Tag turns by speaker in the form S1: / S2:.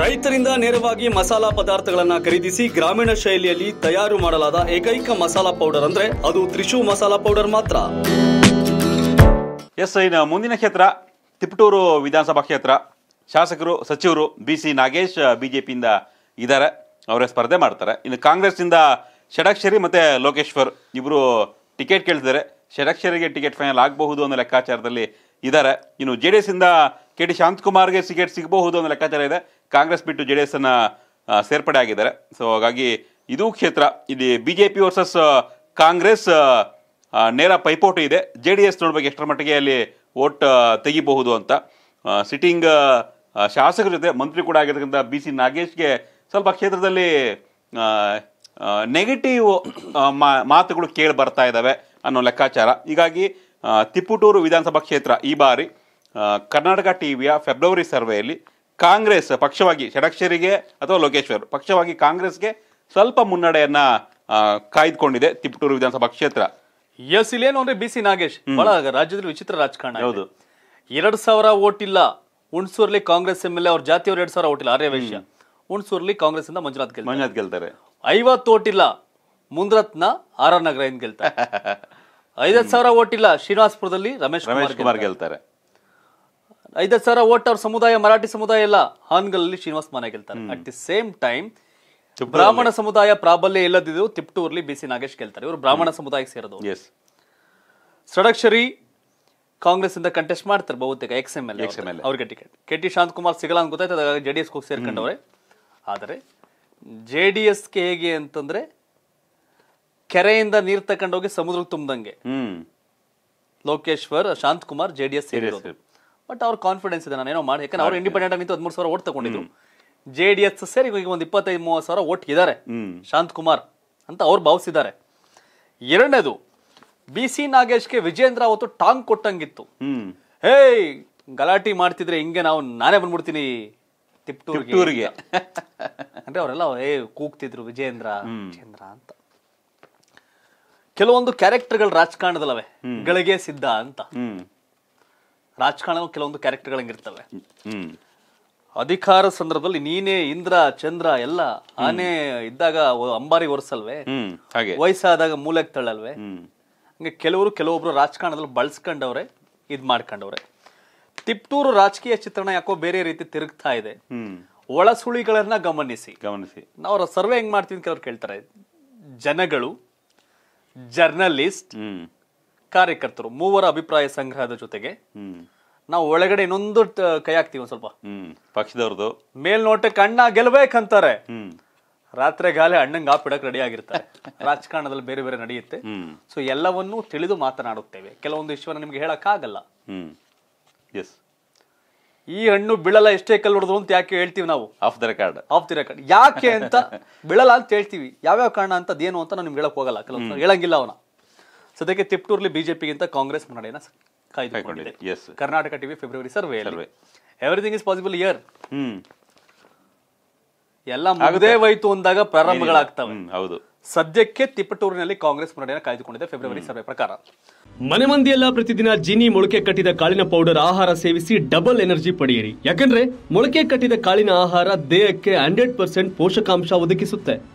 S1: ರೈತರಿಂದ ನೇರವಾಗಿ ಮಸಾಲಾ ಪದಾರ್ಥಗಳನ್ನು ಖರೀದಿಸಿ ಗ್ರಾಮೀಣ ಶೈಲಿಯಲ್ಲಿ ತಯಾರು ಮಾಡಲಾದ ಏಕೈಕ ಮಸಾಲಾ ಪೌಡರ್ ಅಂದ್ರೆ ಅದು ತ್ರಿಶೂ ಮಸಾಲಾ ಪೌಡರ್ ಮಾತ್ರ
S2: ಎಸ್ ಐನ ಮುಂದಿನ ಕ್ಷೇತ್ರ ತಿಪಟೂರು ವಿಧಾನಸಭಾ ಕ್ಷೇತ್ರ ಶಾಸಕರು ಸಚಿವರು ಬಿ ಸಿ ನಾಗೇಶ್ ಬಿಜೆಪಿಯಿಂದ ಇದ್ದಾರೆ ಅವರೇ ಸ್ಪರ್ಧೆ ಮಾಡ್ತಾರೆ ಇನ್ನು ಕಾಂಗ್ರೆಸ್ನಿಂದ ಷಡಾಕ್ಷರಿ ಮತ್ತು ಲೋಕೇಶ್ವರ್ ಇಬ್ಬರು ಟಿಕೆಟ್ ಕೇಳ್ತಿದ್ದಾರೆ ಷಡಾಕ್ಷರಿಗೆ ಟಿಕೆಟ್ ಫೈನಲ್ ಆಗಬಹುದು ಅನ್ನೋ ಲೆಕ್ಕಾಚಾರದಲ್ಲಿ ಇದ್ದಾರೆ ಇನ್ನು ಜೆ ಡಿ ಎಸ್ ಇಂದ ಕೆ ಡಿ ಶಾಂತಕುಮಾರ್ಗೆ ಟಿಕೆಟ್ ಸಿಗಬಹುದು ಅನ್ನೋ ಲೆಕ್ಕಾಚಾರ ಇದೆ ಕಾಂಗ್ರೆಸ್ ಬಿಟ್ಟು ಜೆ ಡಿ ಎಸ್ ಅನ್ನ ಸೇರ್ಪಡೆ ಆಗಿದ್ದಾರೆ ಸೊ ಹಾಗಾಗಿ ಇದು ಕ್ಷೇತ್ರ ಇಲ್ಲಿ B J P versus Congress ನೇರ ಪೈಪೋಟಿ ಇದೆ ಜೆ ಡಿ ಎಸ್ ನೋಡ್ಬೇಕು ಎಷ್ಟರ ಮಟ್ಟಿಗೆ ಅಲ್ಲಿ ಓಟ್ ತೆಗಿಬಹುದು ಅಂತ ಸಿಟ್ಟಿಂಗ್ ಶಾಸಕರ ಜೊತೆ ಮಂತ್ರಿ ಕೂಡ ಆಗಿರ್ತಕ್ಕಂಥ ಬಿ ಸಿ ನಾಗೇಶ್ಗೆ ಸ್ವಲ್ಪ ಕ್ಷೇತ್ರದಲ್ಲಿ ನೆಗೆಟಿವ್ ಮಾತುಗಳು ಕೇಳಿ ಬರ್ತಾ ಇದ್ದಾವೆ ಅನ್ನೋ ಲೆಕ್ಕಾಚಾರ ಹೀಗಾಗಿ ತಿಪ್ಪುಟೂರು ವಿಧಾನಸಭಾ ಕ್ಷೇತ್ರ ಈ ಬಾರಿ ಕರ್ನಾಟಕ ಟಿ ವಿಯ ಫೆಬ್ರವರಿ ಸರ್ವೆಯಲ್ಲಿ ಕಾಂಗ್ರೆಸ್ ಪಕ್ಷವಾಗಿ ಷಡಕ್ಷರಿಗೆ ಅಥವಾ ಲೋಕೇಶ್ವರ್ ಪಕ್ಷವಾಗಿ ಕಾಂಗ್ರೆಸ್ಗೆ ಸ್ವಲ್ಪ ಮುನ್ನಡೆಯನ್ನ ಕಾಯ್ದುಕೊಂಡಿದೆ ತಿಪಟೂರು ವಿಧಾನಸಭಾ ಕ್ಷೇತ್ರ
S1: ಎಸ್ ಇಲ್ಲೇನು ಅಂದ್ರೆ ಬಿ ಸಿ ನಾಗೇಶ್ ಬಹಳ ರಾಜ್ಯದಲ್ಲಿ ವಿಚಿತ್ರ ರಾಜಕಾರಣ ಹೌದು ಎರಡ್ ಸಾವಿರ ಓಟ್ ಇಲ್ಲ ಹುಣಸೂರ್ಲಿ ಕಾಂಗ್ರೆಸ್ ಎಂ ಎಲ್ ಎ ಅವ್ರ ಜಾತಿಯವರು ಎರಡ್ ಸಾವಿರ ಓಟ್ ಇಲ್ಲ ಅರೆ ವೈಶ್ಯ ಹುಣಸೂರ್ಲಿ ಕಾಂಗ್ರೆಸ್ ಇಂದ ಮಂಜುನಾಥ್ ಗೆಲ್ ಮಂಜುನಾಥ್ ಗೆಲ್ತಾರೆ ಐವತ್ತು ಓಟ್ ಇಲ್ಲ ಮುಂದ್ರತ್ನ ಆರ್ ಆರ್ ನಗರ ಗೆಲ್ತಾರೆ ಐದತ್ತು ಸಾವಿರ ಓಟ್ ಇಲ್ಲ ಶ್ರೀನಿವಾಸಪುರದಲ್ಲಿ ರಮೇಶ್ ಕುಮಾರ್ ಗೆಲ್ತಾರೆ ಐದು ಸಾವಿರ ಓಟ್ ಅವ್ರ ಸಮುದಾಯ ಮರಾಠಿ ಸಮುದಾಯ ಎಲ್ಲ ಹಾನ್ಗಲ್ಲಿ ಶ್ರೀನಿವಾಸ್ ಮನೆ ಗೆಲ್ತಾರೆ ಅಟ್ ದಿ ಸೇಮ್ ಟೈಮ್ ಬ್ರಾಹ್ಮಣ ಸಮುದಾಯ ಪ್ರಾಬಲ್ಯ ಇಲ್ಲದಿದ್ದು ತಿಪ್ಟೂರ್ಲಿ ಬಿ ಸಿ ನಾಗೇಶ್ ಗೆಲ್ತಾರೆ ಇವರು ಬ್ರಾಹ್ಮಣ ಸಮುದಾಯಕ್ಕೆ ಸೇರಿದವರು ಸಡಕ್ಷರಿ ಕಾಂಗ್ರೆಸ್ ಇಂದ ಕಂಟೆಸ್ಟ್ ಮಾಡ್ತಾರೆ ಬಹುತೇಕ ex M L ex M L ಅವ್ರಿಗೆ ticket K T Shanth Kumar ಸಿಗಲ್ಲ ಅಂತ ಗೊತ್ತಾಯ್ತು ಅದಾಗ ಜೆ ಡಿ ಎಸ್ ಹೋಗಿ ಸೇರ್ಕೊಂಡವ್ರೆ ಆದರೆ ಜೆ ಡಿ ಎಸ್ಗೆ ಹೇಗೆ ಅಂತಂದ್ರೆ ಕೆರೆಯಿಂದ ನೀರು ತಕೊಂಡೋಗಿ ಸಮುದ್ರಕ್ಕೆ ತುಂಬ್ದಂಗೆ Lokeshwar Shanthakumar Kumar J D S ಸೇರಿದ್ರು ಬಟ್ ಅವ್ರ ಕಾನ್ಫಿಡೆನ್ಸ್ ಇದೆ ನಾನು ಏನೋ ಮಾಡಿ ಯಾಕಂದ್ರೆ ಅವ್ರು ಇಂಡಿಪೆಂಡೆಂಟ್ ಆಗಿ ಹದಿಮೂರು ಸಾವಿರ ಓಟ್ ತಗೊಂಡಿದ್ರು ಜೆ ಡಿ ಎಸ್ ಸೇರಿ ಈಗ ಒಂದು ಇಪ್ಪತ್ತೈದು ಮೂವತ್ತು ಸಾವಿರ ಓಟ್ ಇದ್ದಾರೆ ಶಾಂತ್ ಕುಮಾರ್ ಅಂತ ಅವ್ರು ಭಾವಿಸಿದ್ದಾರೆ ಎರಡನೇದು ಬಿ ಸಿ ನಾಗೇಶ್ಗೆ ವಿಜೇಂದ್ರ ಅವತ್ತು ಟಾಂಗ್ ಕೊಟ್ಟಂಗಿತ್ತು ಹೇ ಗಲಾಟಿ ಮಾಡ್ತಿದ್ರೆ ಹಿಂಗೆ ನಾವು ನಾನೇ ಬಂದ್ಬಿಡ್ತೀನಿ ತಿಪ್ಟೂರ್ಗೆ ಅಂದ್ರೆ ಅವರೆಲ್ಲ ಏ ಕೂಗ್ತಿದ್ರು ವಿಜೇಂದ್ರ ವಿಜೇಂದ್ರ ಅಂತ ಕೆಲವೊಂದು ಕ್ಯಾರೆಕ್ಟರ್ಗಳು ರಾಜಕಾರಣದಲ್ಲವೇ ಗಳಿಗೆ ಸಿದ್ಧ ಅಂತ ರಾಜಕಾರಣ ಕೆಲವೊಂದು ಕ್ಯಾರೆಕ್ಟರ್ಗಳು ಹಂಗಿರ್ತವೆ ಅಧಿಕಾರ ಸಂದರ್ಭದಲ್ಲಿ ನೀನೇ ಇಂದ್ರ ಚಂದ್ರ ಎಲ್ಲ ಆನೆ ಇದ್ದಾಗ ಅಂಬಾರಿ ಒರೆಸಲ್ವೇ ವಯಸ್ಸಾದಾಗ ಮೂಲಕ್ಕೆ ತಳ್ಳಲ್ವೇ ಹಂಗೆ ಕೆಲವರು ಕೆಲವೊಬ್ರು ರಾಜಕಾರಣದಲ್ಲಿ ಬಳಸ್ಕೊಂಡವ್ರೆ ಇದ್ ಮಾಡ್ಕೊಂಡವ್ರೆ ತಿಪ್ಟೂರು ರಾಜಕೀಯ ಚಿತ್ರಣ ಯಾಕೋ ಬೇರೆ ರೀತಿ ತಿರುಗ್ತಾ ಇದೆ ಒಳ ಸುಳಿಗಳನ್ನ ಗಮನಿಸಿ ಗಮನಿಸಿ ನಾವು ಸರ್ವೆ ಹೆಂಗ್ ಮಾಡ್ತೀವಿ ಕೆಲವ್ರು ಕೇಳ್ತಾರೆ ಜನಗಳು ಜರ್ನಲಿಸ್ಟ್ ಕಾರ್ಯಕರ್ತರು ಮೂವರ ಅಭಿಪ್ರಾಯ ಸಂಗ್ರಹದ ಜೊತೆಗೆ ನಾವು ಒಳಗಡೆ ಇನ್ನೊಂದು ಕೈ ಹಾಕ್ತಿವಿ ಸ್ವಲ್ಪ ಪಕ್ಷದವ್ರದ್ದು ಮೇಲ್ನೋಟ ಅಣ್ಣ ಗೆಲ್ಬೇಕಂತಾರೆ ರಾತ್ರಿ ಗಾಲೆ ಅಣ್ಣಂಗೆ ಆಪಿಡಕ್ ರೆಡಿ ಆಗಿರ್ತಾರೆ ರಾಜಕಾರಣದಲ್ಲಿ ಬೇರೆ ಬೇರೆ ನಡೆಯುತ್ತೆ ಸೊ ಎಲ್ಲವನ್ನೂ ತಿಳಿದು ಮಾತನಾಡುತ್ತೇವೆ ಕೆಲವೊಂದು ವಿಷಯವನ್ನು ನಿಮ್ಗೆ ಹೇಳಕ್ ಆಗಲ್ಲ ಈ ಹಣ್ಣು ಬಿಳಲ್ಲ ಎಷ್ಟೇ ಕಲ್ ಹೊಡೆದು ಅಂತ ಯಾಕೆ ಹೇಳ್ತೀವಿ ನಾವು off the record off the record ಯಾಕೆ ಅಂತ ಬಿಳಲ್ಲ ಅಂತ ಹೇಳ್ತೀವಿ ಯಾವ್ಯಾವ ಕಾರಣ ಅಂತ ಅದೇನು ಅಂತ ನಾವು ನಿಮ್ಗೆ ಹೇಳಕ್ ಹೋಗಲ್ಲ ಕೆಲವೊಂದು ಹೇಳಂಗಿಲ್ಲ ಅವನ ಸದ್ಯಕ್ಕೆ ತಿಪ್ಟೂರ್ಲಿ ಬಿಜೆಪಿಗಿಂತ ಕಾಂಗ್ರೆಸ್ ಮುನ್ನಡೆಯನ್ನ ಕಾಯ್ದುಕೊಂಡಿದೆ Karnataka TV February survey everything is possible year ಎಲ್ಲ ಮುಗದೇ ಹೋಯ್ತು ಅಂದಾಗ ಪ್ರಾರಂಭಗಳಾಗ್ತವೆ ಹೌದು ಸದ್ಯಕ್ಕೆ ತಿಪ್ಪಟೂರಿನಲ್ಲಿ ಕಾಂಗ್ರೆಸ್ ಮುನ್ನಡೆಯನ್ನು ಕಾಯ್ದುಕೊಂಡಿದೆ ಫೆಬ್ರವರಿ ಸರ್ವೆ ಪ್ರಕಾರ ಮನೆ ಮಂದಿಯೆಲ್ಲ ಪ್ರತಿದಿನ ಜಿನಿ ಮೊಳಕೆ ಕಟ್ಟಿದ ಕಾಳಿನ ಪೌಡರ್ ಆಹಾರ ಸೇವಿಸಿ ಡಬಲ್ ಎನರ್ಜಿ ಪಡೆಯಿರಿ ಯಾಕಂದ್ರೆ ಮೊಳಕೆ ಕಟ್ಟಿದ ಕಾಳಿನ ಆಹಾರ ದೇಹಕ್ಕೆ ಹಂಡ್ರೆಡ್ ಪರ್ಸೆಂಟ್ ಪೋಷಕಾಂಶ ಒದಗಿಸುತ್ತೆ